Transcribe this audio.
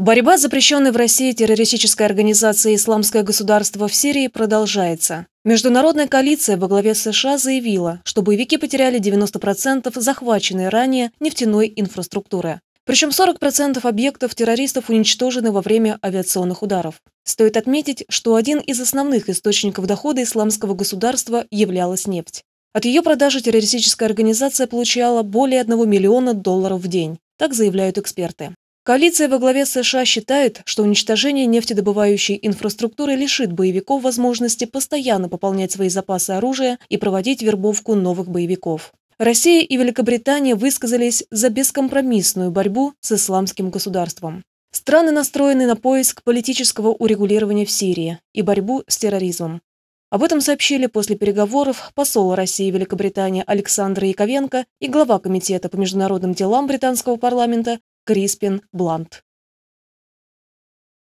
Борьба с запрещенной в России террористической организацией «Исламское государство» в Сирии продолжается. Международная коалиция во главе США заявила, что боевики потеряли 90% захваченной ранее нефтяной инфраструктуры. Причем 40% объектов террористов уничтожены во время авиационных ударов. Стоит отметить, что один из основных источников дохода исламского государства являлась нефть. От ее продажи террористическая организация получала более 1 миллиона долларов в день, так заявляют эксперты. Коалиция во главе США считает, что уничтожение нефтедобывающей инфраструктуры лишит боевиков возможности постоянно пополнять свои запасы оружия и проводить вербовку новых боевиков. Россия и Великобритания высказались за бескомпромиссную борьбу с исламским государством. Страны настроены на поиск политического урегулирования в Сирии и борьбу с терроризмом. Об этом сообщили после переговоров посол России и Великобритании Александра Яковенко и глава Комитета по международным делам британского парламента Криспин Блант.